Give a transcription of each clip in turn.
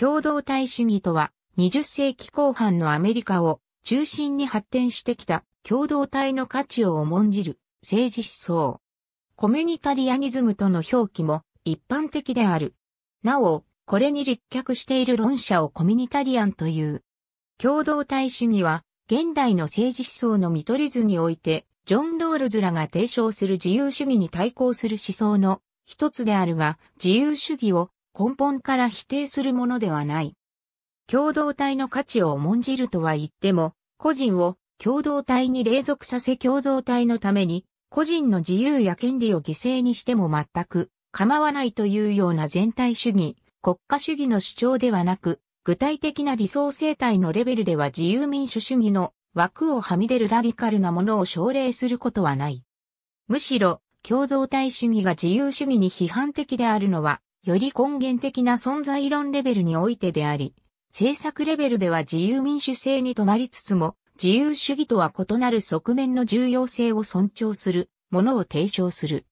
共同体主義とは、20世紀後半のアメリカを中心に発展してきた共同体の価値を重んじる政治思想。コミュニタリアニズムとの表記も一般的である。なお、これに立脚している論者をコミュニタリアンという。共同体主義は、現代の政治思想の見取り図において、ジョン・ドールズらが提唱する自由主義に対抗する思想の一つであるが、自由主義を根本から否定するものではない。共同体の価値を重んじるとは言っても、個人を共同体に隷属させ共同体のために、個人の自由や権利を犠牲にしても全く構わないというような全体主義、国家主義の主張ではなく、具体的な理想生態のレベルでは自由民主主義の枠をはみ出るラディカルなものを奨励することはない。むしろ、共同体主義が自由主義に批判的であるのは、より根源的な存在論レベルにおいてであり、政策レベルでは自由民主制に止まりつつも、自由主義とは異なる側面の重要性を尊重する、ものを提唱する。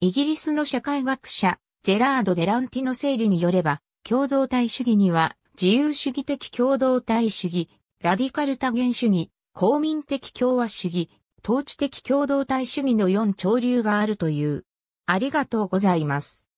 イギリスの社会学者、ジェラード・デランティの整理によれば、共同体主義には、自由主義的共同体主義、ラディカル多元主義、公民的共和主義、統治的共同体主義の4潮流があるという。ありがとうございます。